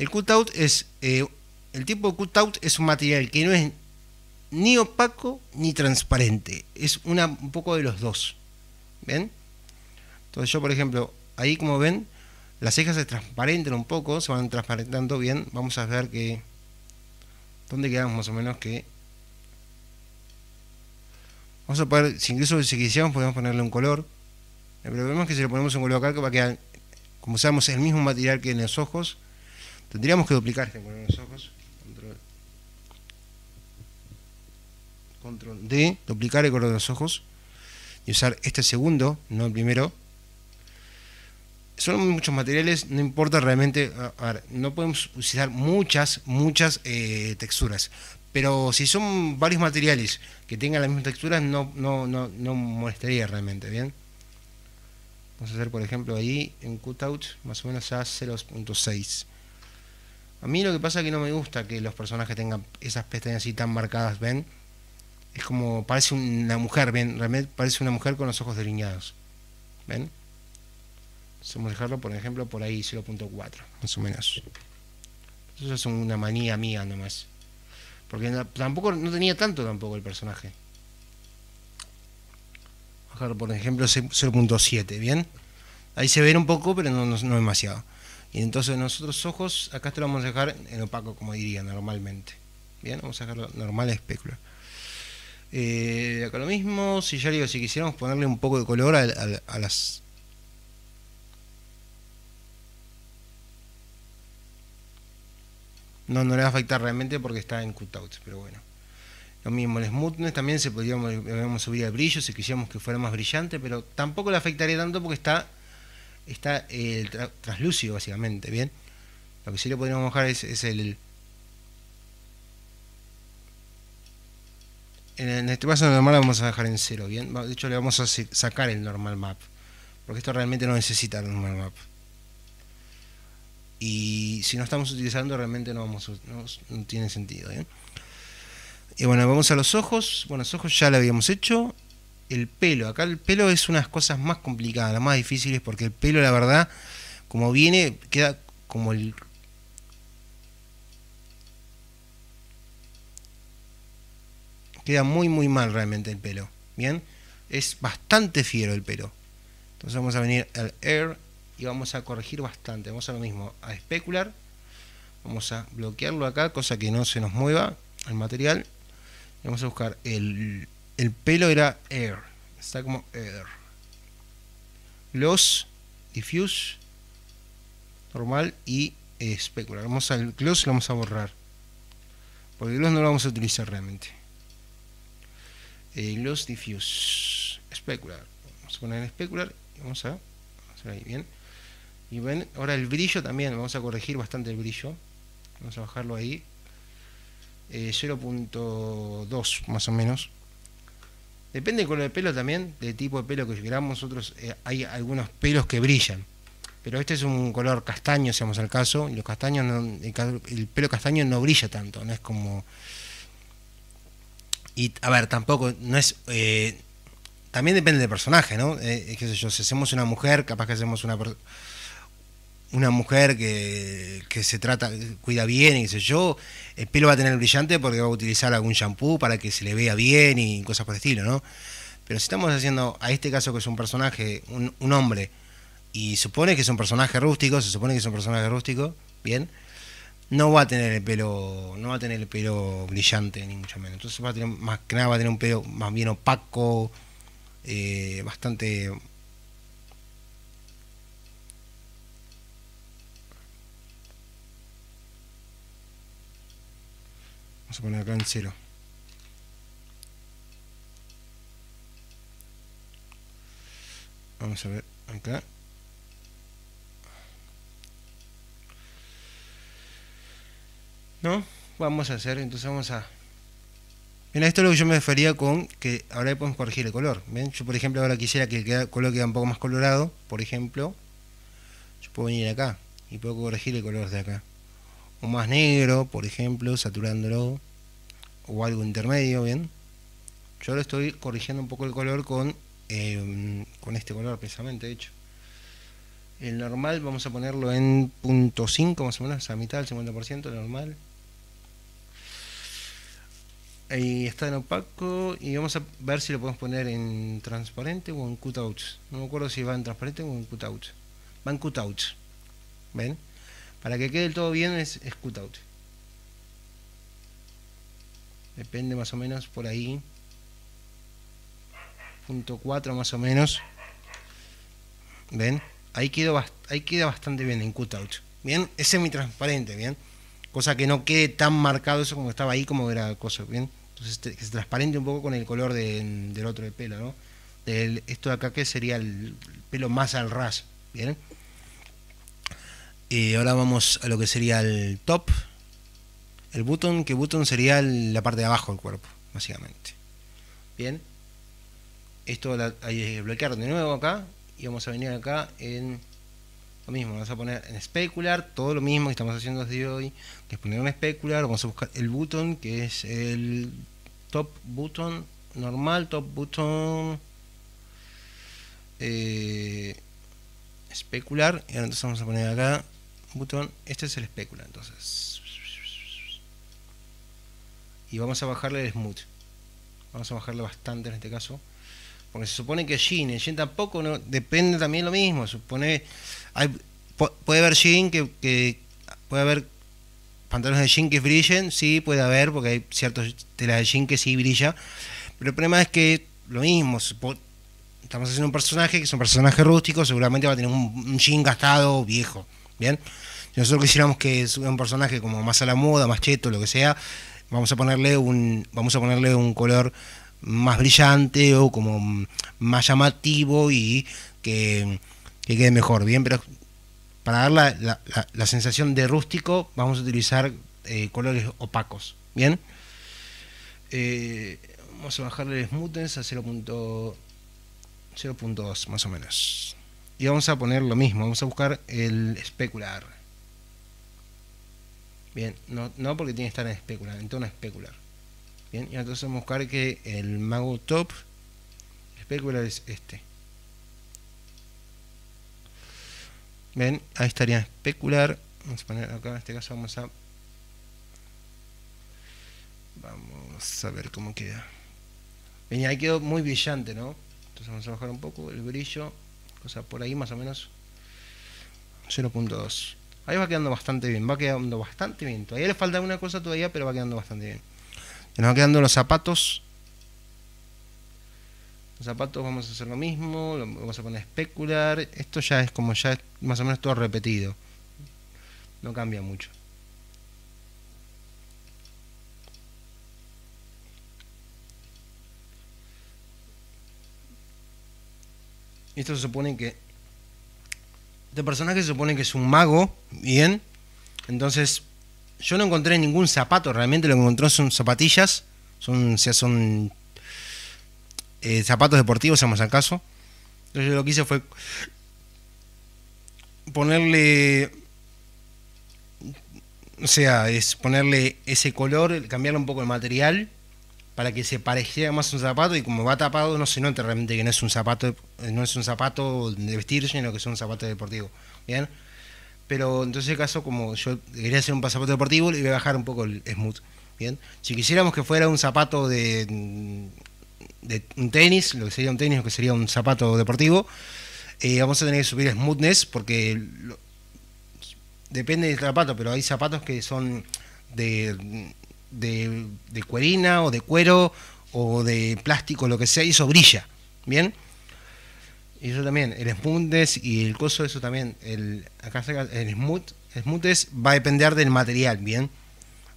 El cutout es. Eh, el tipo de cutout es un material que no es ni opaco ni transparente. Es una, un poco de los dos. ¿Ven? Entonces yo, por ejemplo, ahí como ven, las cejas se transparentan un poco, se van transparentando bien. Vamos a ver que... ¿Dónde quedamos más o menos que...? Vamos a poner, si incluso si quisiéramos podemos ponerle un color. El problema es que si le ponemos un color acá que va a quedar, como usamos el mismo material que en los ojos, Tendríamos que duplicar este con los ojos. Control. Control D, duplicar el color de los ojos. Y usar este segundo, no el primero. Son muchos materiales, no importa realmente. no podemos usar muchas, muchas eh, texturas. Pero si son varios materiales que tengan la misma textura no, no, no, no molestaría realmente, ¿bien? Vamos a hacer, por ejemplo, ahí en cutout más o menos a 0.6. A mí lo que pasa es que no me gusta que los personajes tengan esas pestañas así tan marcadas, ¿ven? Es como, parece una mujer, ¿ven? Realmente parece una mujer con los ojos delineados, ¿ven? Vamos a dejarlo, por ejemplo, por ahí 0.4, más o menos. Eso es una manía mía nomás. Porque tampoco, no tenía tanto tampoco el personaje. dejarlo, por ejemplo, 0.7, ¿bien? Ahí se ve un poco, pero no, no, no demasiado. Y entonces nosotros ojos, acá esto lo vamos a dejar en opaco, como diría normalmente. Bien, vamos a dejarlo normal especular. Eh, acá lo mismo, si ya digo, si quisiéramos ponerle un poco de color a, las... No, no le va a afectar realmente porque está en cutout, pero bueno. Lo mismo, el smoothness también se podríamos, subir al brillo si quisiéramos que fuera más brillante, pero tampoco le afectaría tanto porque está está el eh, translúcido, básicamente, ¿bien? Lo que sí lo podríamos bajar es, es el... En este caso normal lo vamos a dejar en cero, ¿bien? De hecho le vamos a sacar el normal map, porque esto realmente no necesita el normal map. Y si no estamos utilizando realmente no, vamos no, tiene sentido, Y bueno, vamos a los ojos. Bueno, los ojos ya lo habíamos hecho el pelo. Acá el pelo es unas cosas más complicadas, las más difíciles, porque el pelo, la verdad, como viene, queda como el. Queda muy, muy mal realmente el pelo. Bien, es bastante fiero el pelo. Entonces vamos a venir al Air y vamos a corregir bastante. Vamos a lo mismo, a especular. Vamos a bloquearlo acá, cosa que no se nos mueva el material. Vamos a buscar el, el pelo era Air está como eh, los Gloss, diffuse, normal y specular. Vamos al gloss lo vamos a borrar. Porque gloss no lo vamos a utilizar realmente. los eh, gloss, diffuse, specular. Vamos a poner en specular y vamos a hacer ahí bien. Y ven, ahora el brillo también, vamos a corregir bastante el brillo. Vamos a bajarlo ahí. 0.2 eh, más o menos. Depende del color de pelo también, del tipo de pelo que queramos. Nosotros eh, hay algunos pelos que brillan, pero este es un color castaño, seamos al caso, y los castaños el, pelo castaño no brilla tanto, no es como. Y a ver, tampoco, no es. Eh, también depende del personaje, ¿no? Eh, si hacemos una mujer, capaz que hacemos una persona una mujer que, se trata, cuida bien y qué sé yo, el pelo va a tener brillante porque va a utilizar algún shampoo para que se le vea bien y cosas por el estilo, ¿no? Pero si estamos haciendo a este caso que es un personaje, un, hombre, y supone que es un personaje rústico, se supone que es un personaje rústico, bien, no va a tener el pelo, no va a tener el pelo brillante ni mucho menos. Entonces va a tener, más que nada va a tener un pelo más bien opaco, eh, bastante Vamos a poner acá en cero. Vamos a ver acá. ¿No? Vamos a hacer, entonces vamos a... Mira, esto es lo que yo me refería con que ahora podemos corregir el color. ¿ven? Yo, por ejemplo, ahora quisiera que el color quede un poco más colorado, por ejemplo. Yo puedo venir acá y puedo corregir el color de acá o más negro, por ejemplo, saturándolo, o algo intermedio, ¿bien? Yo lo estoy corrigiendo un poco el color con, em, con este color precisamente, de hecho. El normal vamos a ponerlo en punto .5 más o menos, a mitad, del 50%, normal. Ahí está en opaco y vamos a ver si lo podemos poner en transparente o en cutouts. No me acuerdo si va en transparente o en cutouts. Va en cutouts. ¿Ven? Para que quede todo bien es, cut cutout. Depende más o menos por ahí. Punto 4 más o menos. ¿Ven? Ahí, ahí queda bastante bien en cutout. ¿Bien? Es semi-transparente, ¿bien? Cosa que no quede tan marcado eso como estaba ahí, como era cosa, ¿bien? Entonces que se transparente un poco con el color del otro de pelo, ¿no? esto de acá que sería el pelo más al ras, ¿bien? y eh, ahora vamos a lo que sería el top. El button, que button sería la parte de abajo del cuerpo, básicamente. Bien. Esto hay que bloquear de nuevo acá. Y vamos a venir acá en lo mismo. Vamos a poner en specular todo lo mismo que estamos haciendo desde hoy. Que poner en specular. Vamos a buscar el button, que es el top button normal, top button especular. Eh, y ahora entonces vamos a poner acá este es el especula, entonces. Y vamos a bajarle el smooth. Vamos a bajarle bastante en este caso. Porque se supone que jean en jean tampoco, no, depende también lo mismo. Supone, hay, puede haber jean que, que, puede haber pantalones de jean que brillen, sí, puede haber, porque hay ciertos telas de jean que sí brilla. Pero el problema es que lo mismo, estamos haciendo un personaje que es un personaje rústico, seguramente va a tener un, un jean gastado viejo. ¿bien? Si nosotros quisiéramos que suba un personaje como más a la moda, más cheto, lo que sea, vamos a ponerle un, vamos a ponerle un color más brillante o como más llamativo y que, quede mejor, ¿bien? Pero para dar la, sensación de rústico vamos a utilizar eh, colores opacos, ¿bien? Eh, vamos a bajarle el smoothness a 0.2 más o menos y vamos a poner lo mismo, vamos a buscar el especular. Bien, no, no porque tiene que estar en especular, en tono especular. Bien, y entonces vamos a buscar que el mago top, especular es este. Bien, ahí estaría especular. Vamos a poner acá, en este caso vamos a... Vamos a ver cómo queda. Bien, ahí quedó muy brillante, ¿no? Entonces vamos a bajar un poco el brillo o sea, por ahí más o menos 0.2. Ahí va quedando bastante bien, va quedando bastante bien. Todavía le falta una cosa todavía, pero va quedando bastante bien. nos va quedando los zapatos. Los zapatos vamos a hacer lo mismo, vamos a poner especular. Esto ya es como ya es más o menos todo repetido. No cambia mucho. Esto se supone que. Este personaje se supone que es un mago, bien. Entonces, yo no encontré ningún zapato, realmente lo que encontré son zapatillas. Son, o sea, son eh, zapatos deportivos, vamos al caso. Entonces, lo que hice fue ponerle. O sea, es ponerle ese color, cambiarle un poco el material para que se pareciera más un zapato y como va tapado no se nota realmente que no es un zapato eh, no es un zapato de vestir sino que es un zapato deportivo bien pero en caso como yo quería hacer un zapato deportivo le voy a bajar un poco el smooth bien si quisiéramos que fuera un zapato de, mm, un tenis lo que sería un tenis lo que sería un zapato deportivo eh, vamos a tener que subir smoothness porque depende del zapato pero hay zapatos que son de de, cuerina o de cuero o de plástico, lo que sea, y eso brilla. ¿Bien? Y eso también, el smoothness y el coso, eso también, el, acá el smooth, va a depender del material, ¿bien?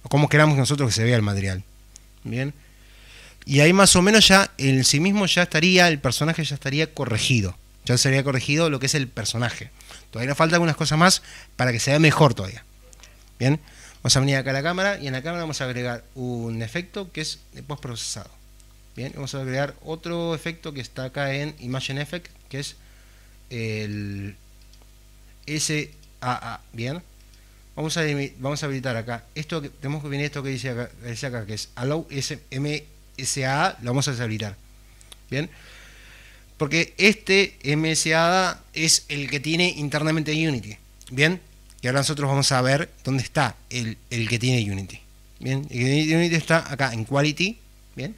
O cómo queramos nosotros que se vea el material, ¿bien? Y ahí más o menos ya en sí mismo ya estaría, el personaje ya estaría corregido, ya sería corregido lo que es el personaje. Todavía nos falta algunas cosas más para que se vea mejor todavía, ¿bien? Vamos a venir acá a la cámara y en la cámara vamos a agregar un efecto que es post-procesado. Bien, vamos a agregar otro efecto que está acá en Imagine Effect, que es el SAA. Bien, vamos a, vamos a habilitar acá. Esto que, tenemos que venir esto que dice que, dice acá, que es Allow MSAA, lo vamos a deshabilitar. Bien, porque este MSAA es el que tiene internamente Unity. Bien, y ahora nosotros vamos a ver dónde está el, que tiene Unity. Bien, el Unity está acá en Quality. Bien,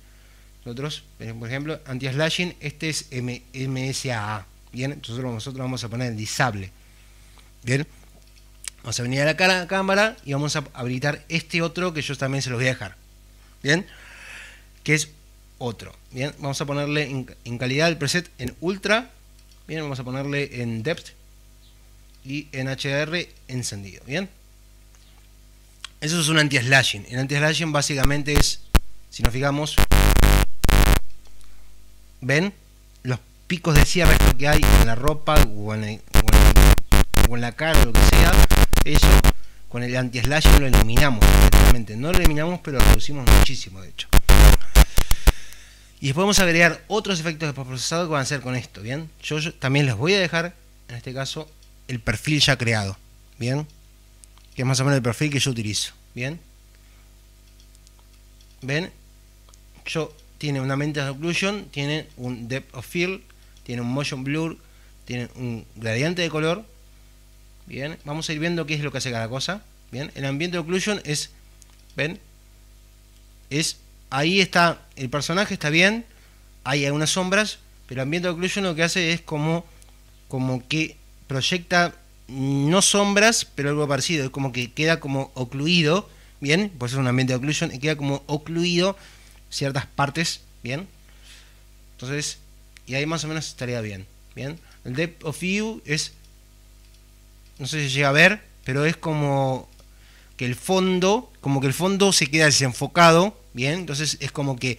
nosotros, eh, por ejemplo, anti-slashing, este es MSAA. Bien, entonces nosotros vamos a poner disable. Bien, vamos a venir a la cámara y vamos a habilitar este otro que yo también se los voy a dejar. Bien, que es otro. Bien, vamos a ponerle en calidad el preset en ultra. Bien, vamos a ponerle en depth y en HDR encendido, ¿bien? Eso es un anti-slashing. El anti-slashing básicamente es, si nos fijamos, ¿ven? Los picos de cierre que hay en la ropa o en, la cara o lo que sea, eso con el anti-slashing lo eliminamos No lo eliminamos, pero lo reducimos muchísimo, de hecho. Y después podemos agregar otros efectos de postprocesado que van a ser con esto, ¿bien? Yo, también les voy a dejar, en este caso, el perfil ya creado. Bien, que es más o menos el perfil que yo utilizo. Bien, ven, yo tiene una de occlusion, tiene un depth of field, tiene un motion blur, tiene un gradiente de color. Bien, vamos a ir viendo qué es lo que hace cada cosa. Bien, el ambiente de occlusion es, ven, es ahí está el personaje, está bien, hay algunas sombras, pero el ambiente de occlusion lo que hace es como, como que proyecta mm, no sombras, pero algo parecido, es como que queda como ocluido, ¿bien? Pues es un ambiente de occlusion, y queda como ocluido ciertas partes, ¿bien? Entonces, y ahí más o menos estaría bien, ¿bien? El depth of view es, no sé si llega a ver, pero es como que el fondo, como que el fondo se queda desenfocado, ¿bien? Entonces es como que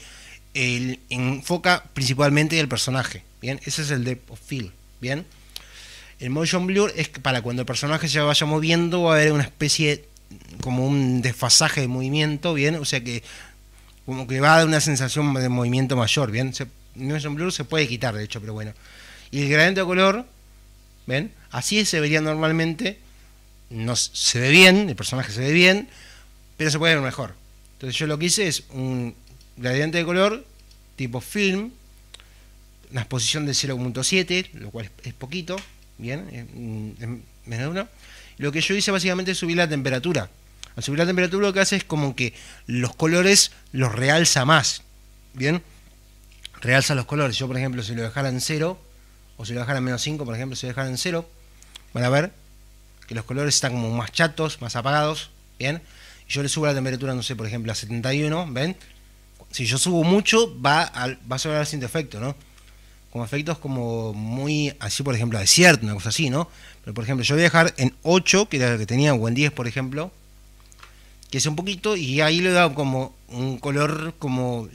el, enfoca principalmente el personaje, ¿bien? Ese es el depth of field, ¿bien? El motion blur es para cuando el personaje se vaya moviendo va a haber una especie como un desfasaje de movimiento, ¿bien? O sea que como que va a dar una sensación de movimiento mayor, ¿bien? el motion blur se puede quitar, de hecho, pero bueno. Y el Gradiente de color, ¿ven? Así se vería normalmente. No, se ve bien, el personaje se ve bien, pero se puede ver mejor. Entonces yo lo que hice es un gradiente de color tipo film, una exposición de 0.7, lo cual es poquito, bien, eh, mm, menos uno. Lo que yo hice básicamente es subir la temperatura. Al subir la temperatura lo que hace es como que los colores los realza más, bien, realza los colores. Yo, por ejemplo, si lo dejara en cero, o si lo dejara en menos 5, por ejemplo, si lo dejara en cero, van a ver que los colores están como más chatos, más apagados, bien. yo le subo la temperatura, no sé, por ejemplo, a 71, ¿ven? si yo subo mucho, va a, va a sobrar sin defecto, ¿no? como efectos como muy, así por ejemplo, a desierto, una cosa así, ¿no? Pero por ejemplo, yo voy a dejar en 8, que era lo que tenía, o en 10, por ejemplo, que es un poquito, y ahí le da como un color, como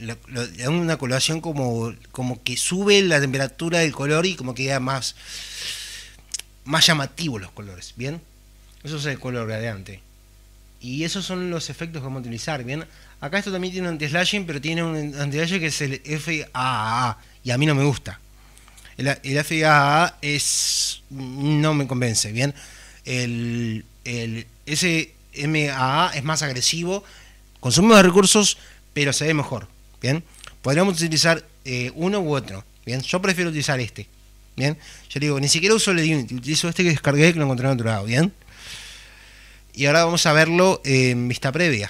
una coloración como, como que sube la temperatura del color y como que queda más, más llamativo los colores, ¿bien? Eso es el color radiante. Y esos son los efectos que vamos a utilizar, ¿bien? Acá esto también tiene un anti-slashing, pero tiene un anti-slashing que es el FAA, y a mí no me gusta. El, FAA es, no me convence, ¿bien? El, el SMAA es más agresivo, consume más recursos, pero se ve mejor, ¿bien? Podríamos utilizar eh, uno u otro, ¿bien? Yo prefiero utilizar este, ¿bien? Yo digo, ni siquiera uso el Unity, utilizo este que descargué que lo encontré en otro lado, ¿bien? Y ahora vamos a verlo en vista previa.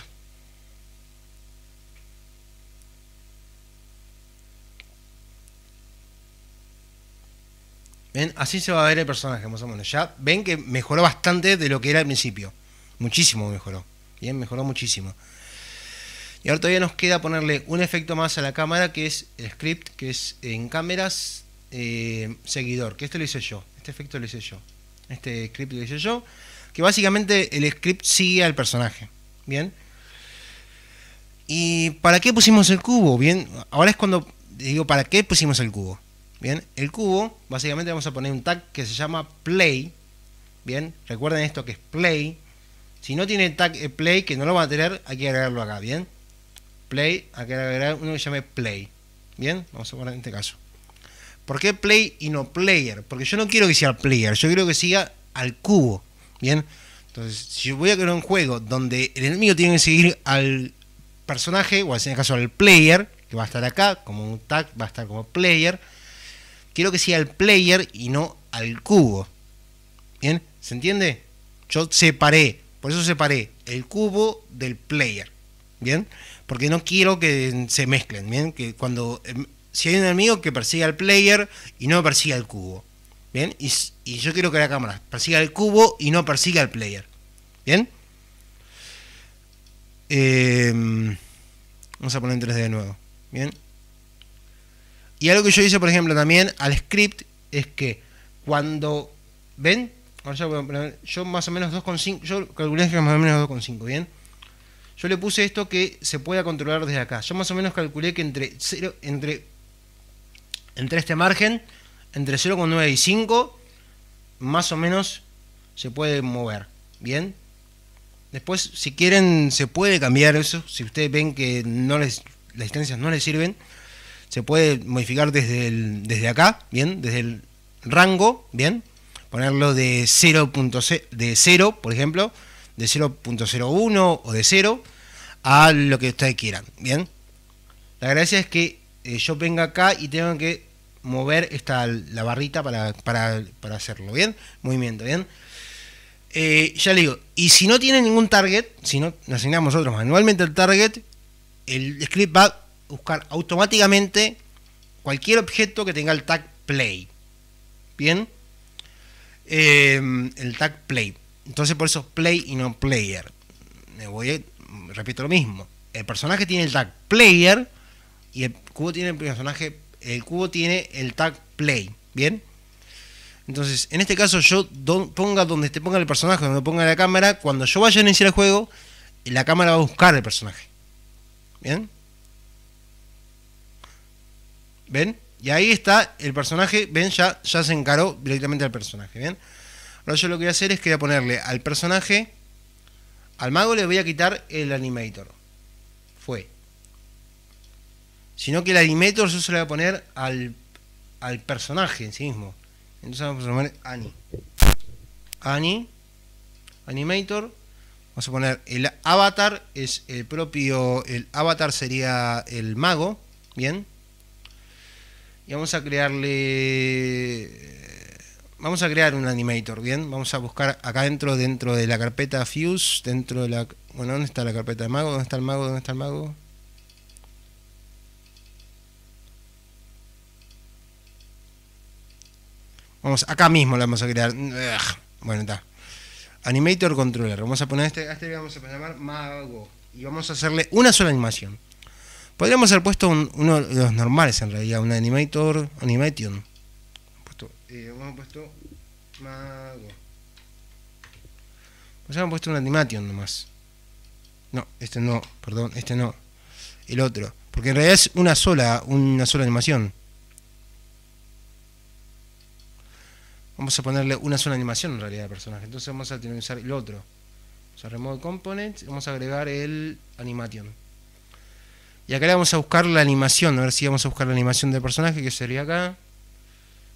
¿Ven? Así se va a ver el personaje, más o menos. Ya ven que mejoró bastante de lo que era al principio. Muchísimo mejoró. Bien, mejoró muchísimo. Y ahora todavía nos queda ponerle un efecto más a la cámara, que es el script, que es en cámaras, eh, seguidor. Que esto lo hice yo. Este efecto lo hice yo. Este script lo hice yo. Que básicamente el script sigue al personaje. Bien. ¿Y para qué pusimos el cubo? Bien, ahora es cuando digo, ¿para qué pusimos el cubo? Bien, el cubo, básicamente vamos a poner un tag que se llama play. Bien, recuerden esto que es play. Si no tiene tag eh, play, que no lo van a tener, hay que agregarlo acá. Bien, play, hay que agregar uno que se llame play. Bien, vamos a poner en este caso. ¿Por qué play y no player? Porque yo no quiero que sea player, yo quiero que siga al cubo. Bien, entonces, si yo voy a crear un juego donde el enemigo tiene que seguir al personaje, o en este caso al player, que va a estar acá, como un tag, va a estar como player quiero que sea al player y no al cubo. ¿Bien? ¿Se entiende? Yo separé, por eso separé el cubo del player. ¿Bien? Porque no quiero que se mezclen, ¿bien? Que cuando, em, si hay un enemigo que persiga al player y no persiga al cubo. ¿Bien? Y, yo quiero que la cámara persiga al cubo y no persiga al player. ¿Bien? Em, vamos a poner en 3D de nuevo. ¿Bien? Y algo que yo hice, por ejemplo, también al script es que cuando. ¿Ven? Yo más o menos 2,5. Yo calculé que más o menos 2,5, ¿bien? Yo le puse esto que se pueda controlar desde acá. Yo más o menos calculé que entre 0, entre, entre este margen, entre 0,9 y 5, más o menos se puede mover. ¿Bien? Después, si quieren, se puede cambiar eso. Si ustedes ven que no les, las distancias no les sirven, se puede modificar desde, desde acá, ¿bien? Desde el rango, ¿bien? Ponerlo de 0, de 0 por ejemplo, de 0.01 o de 0 a lo que ustedes quieran, ¿bien? La gracia es que eh, yo venga acá y tengo que mover esta, la barrita para, hacerlo, ¿bien? Movimiento, ¿bien? Eh, ya le digo, y si no tiene ningún target, si no asignamos nosotros manualmente el target, el script va buscar automáticamente cualquier objeto que tenga el tag play. Bien, em, el tag play. Entonces por eso play y no player. Me voy repito lo mismo. El personaje tiene el tag player y el cubo tiene el personaje, el cubo tiene el tag play. Bien. Entonces, en este caso yo ponga donde te ponga el personaje, donde ponga la cámara, cuando yo vaya a iniciar el juego, la cámara va a buscar el personaje. ¿Bien? ¿Ven? Y ahí está el personaje. ¿Ven? Ya, ya se encaró directamente al personaje. ¿bien? Ahora yo lo que voy a hacer es que voy a ponerle al personaje. Al mago le voy a quitar el animator. Fue. Sino que el animator yo se lo voy a poner al, personaje en sí mismo. Entonces vamos a poner ani, ani, Animator. Vamos a poner el avatar. Es el propio. El avatar sería el mago. Bien y vamos a crearle eh, vamos a crear un animator, ¿bien? Vamos a buscar acá dentro, dentro de la carpeta Fuse, dentro de la... Bueno, ¿dónde está la carpeta de mago? ¿Dónde está el mago? ¿Dónde está el mago? Vamos, acá mismo la vamos a crear. Bueno, está. Animator Controller. Vamos a poner este, a este vamos a llamar Mago. Y vamos a hacerle una sola animación. Podríamos haber puesto uno de los normales en realidad, un Animator, Animation. Puesto, eh, hemos puesto Mago. Pues hemos puesto un Animation nomás. No, este no, perdón, este no. El otro. Porque en realidad es una sola, una sola animación. Vamos a ponerle una sola animación en realidad de personaje. Entonces vamos a tener que usar el otro. Vamos a Remote Components, vamos a agregar el Animation. Y acá le vamos a buscar la animación, a ver si vamos a buscar la animación del personaje, que sería acá.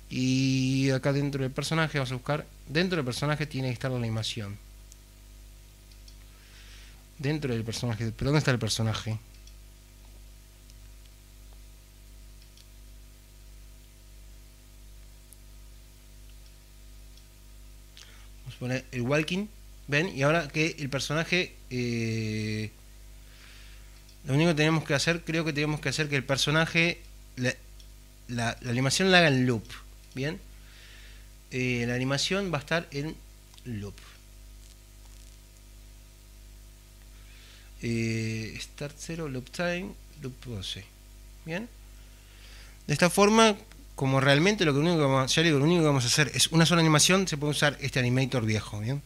Y acá dentro del personaje vamos a buscar, dentro del personaje tiene que estar la animación. Dentro del personaje, pero ¿dónde está el personaje? Vamos a poner el walking, ven, y ahora que el personaje... Eh, lo único que tenemos que hacer, creo que tenemos que hacer que el personaje, la, animación la haga en loop, ¿bien? Eh, la animación va a estar en loop. Eh, start 0, loop time, loop 12. ¿Bien? De esta forma, como realmente lo que único que vamos, lo único que vamos a hacer es una sola animación, se puede usar este animator viejo, ¿bien?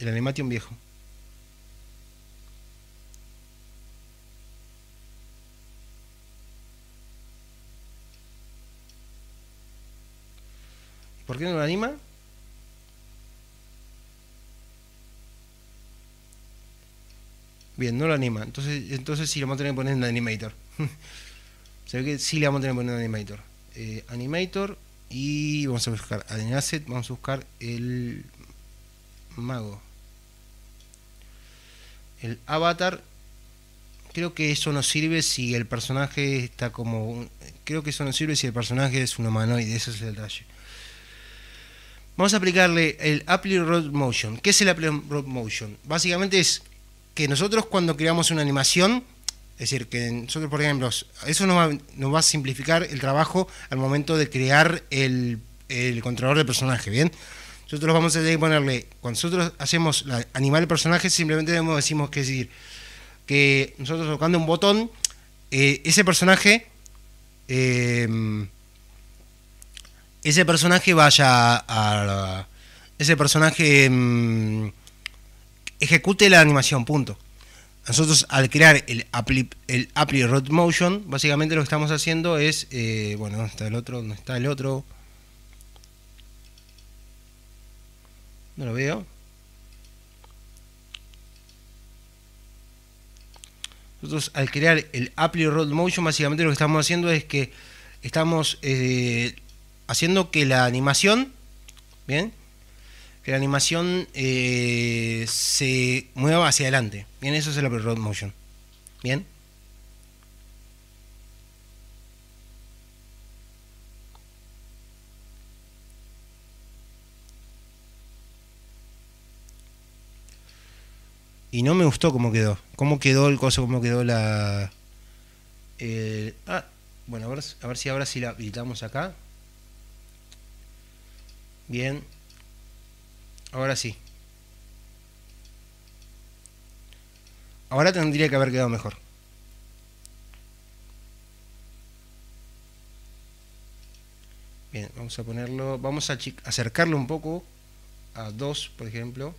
El animation viejo. ¿Por qué no lo anima? Bien, no lo anima. Entonces, entonces sí lo vamos a tener que poner en Animator. Se ve que sí le vamos a tener que poner en Animator. Eh, animator y vamos a buscar vamos a buscar el mago. El avatar. Creo que eso nos sirve si el personaje está como... creo que eso nos sirve si el personaje es un humanoide, ese es el detalle. Vamos a aplicarle el Apply Road Motion. ¿Qué es el Apply Road Motion? Básicamente es que nosotros cuando creamos una animación, es decir, que nosotros, por ejemplo, eso nos va, a simplificar el trabajo al momento de crear el, el controlador de personaje, ¿bien? Nosotros vamos a ponerle, cuando nosotros hacemos la, animar el personaje, simplemente decimos que decir que nosotros tocando un botón, eh, ese personaje... Eh, ese personaje vaya a, ese personaje mm, ejecute la animación, punto. Nosotros al crear el appli el Road Motion, básicamente lo que estamos haciendo es, eh, bueno, ¿dónde está el otro? ¿Dónde está el otro? No lo veo. Nosotros al crear el Apple Road Motion, básicamente lo que estamos haciendo es que estamos eh, haciendo que la animación, ¿bien? Que la animación eh, se mueva hacia adelante. Bien, eso es el road motion. Bien. Y no me gustó cómo quedó. Cómo quedó el coso, cómo quedó la... Eh, ah, bueno, a ver, a ver si ahora sí la habilitamos acá. Bien. Ahora sí. Ahora tendría que haber quedado mejor. Bien, vamos a ponerlo, vamos a acercarlo un poco a 2, por ejemplo.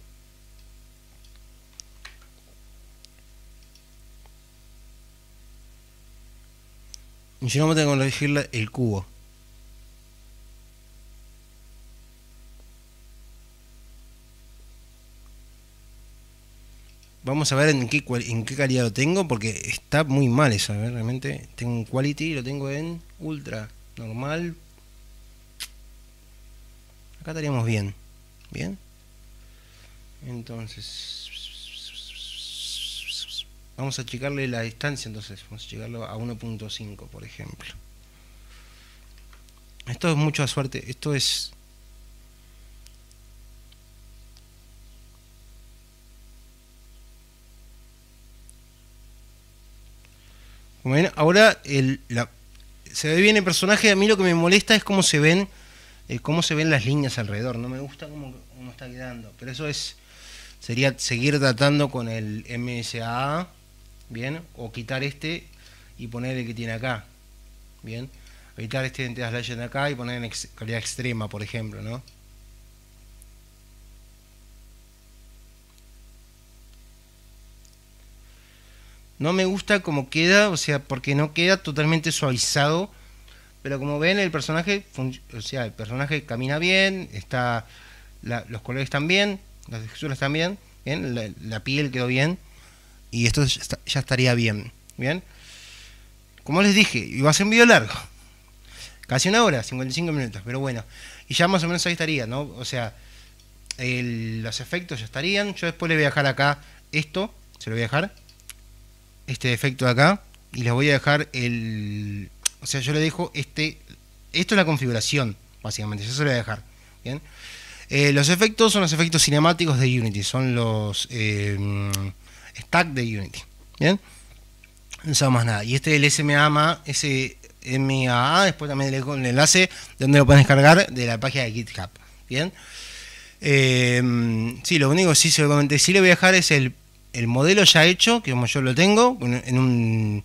Y si no, vamos a elegir el cubo. Vamos a ver en qué, calidad lo tengo, porque está muy mal esa, ¿ver? ¿eh? realmente. Tengo un quality, lo tengo en ultra, normal. Acá estaríamos bien. ¿Bien? Entonces... Vamos a checarle la distancia, entonces. Vamos a checarlo a 1.5, por ejemplo. Esto es mucha suerte. Esto es ahora el, se ve bien el personaje. A mí lo que me molesta es cómo se ven, eh, cómo se ven las líneas alrededor. No me gusta cómo, uno está quedando. Pero eso es sería seguir tratando con el MSAA, bien, o quitar este y poner el que tiene acá, bien. Evitar este de de acá y poner en calidad extrema, por ejemplo, ¿no? No me gusta como queda, o sea, porque no queda totalmente suavizado. Pero como ven, el personaje, o sea, el personaje camina bien, está, los colores están bien, las texturas están bien, La, piel quedó bien. Y esto ya, estaría bien, ¿bien? Como les dije, iba a ser un video largo. Casi una hora, 55 minutos, pero bueno. Y ya más o menos ahí estaría, ¿no? O sea, los efectos ya estarían. Yo después le voy a dejar acá esto, se lo voy a dejar este efecto de acá y les voy a dejar el... O sea, yo le dejo este... Esto es la configuración, básicamente, eso se lo voy a dejar. ¿bien? Eh, los efectos son los efectos cinemáticos de Unity, son los eh, stack de Unity. ¿bien? No sabemos más nada. Y este el SMA, SMAA, después también le dejo el enlace donde lo pueden descargar de la página de GitHub. Bien. Eh, sí, lo único sí seguramente sí le voy a dejar es el el modelo ya hecho, que como yo lo tengo, en un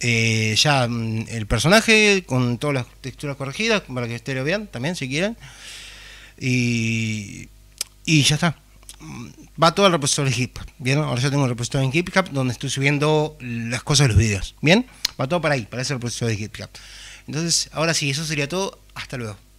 eh, ya mm, el personaje con todas las texturas corregidas para que ustedes lo vean también si quieren. Y, ya está. Mm, va todo al repositorio de GitHub. Bien, ahora yo tengo el repositorio en GitHub donde estoy subiendo las cosas de los vídeos. Bien, va todo para ahí, para ese repositorio de GitHub. Entonces, ahora sí, eso sería todo. Hasta luego.